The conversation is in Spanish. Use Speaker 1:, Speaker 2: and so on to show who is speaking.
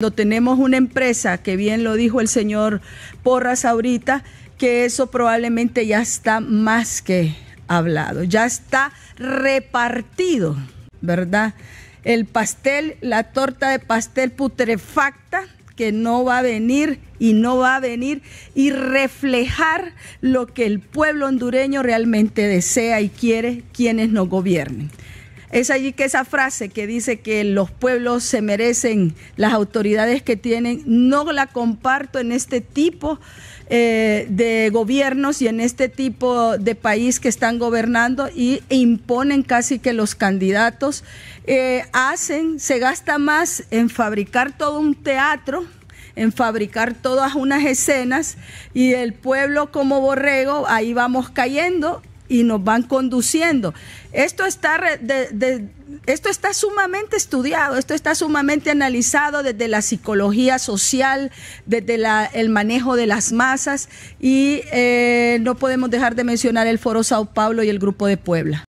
Speaker 1: Cuando tenemos una empresa, que bien lo dijo el señor Porras ahorita, que eso probablemente ya está más que hablado, ya está repartido, ¿verdad? El pastel, la torta de pastel putrefacta que no va a venir y no va a venir y reflejar lo que el pueblo hondureño realmente desea y quiere quienes nos gobiernen. Es allí que esa frase que dice que los pueblos se merecen las autoridades que tienen, no la comparto en este tipo eh, de gobiernos y en este tipo de país que están gobernando y, e imponen casi que los candidatos. Eh, hacen, se gasta más en fabricar todo un teatro en fabricar todas unas escenas y el pueblo como borrego, ahí vamos cayendo y nos van conduciendo. Esto está, de, esto está sumamente estudiado, esto está sumamente analizado desde la psicología social, desde el manejo de las masas y eh, no podemos dejar de mencionar el Foro Sao Paulo y el Grupo de Puebla.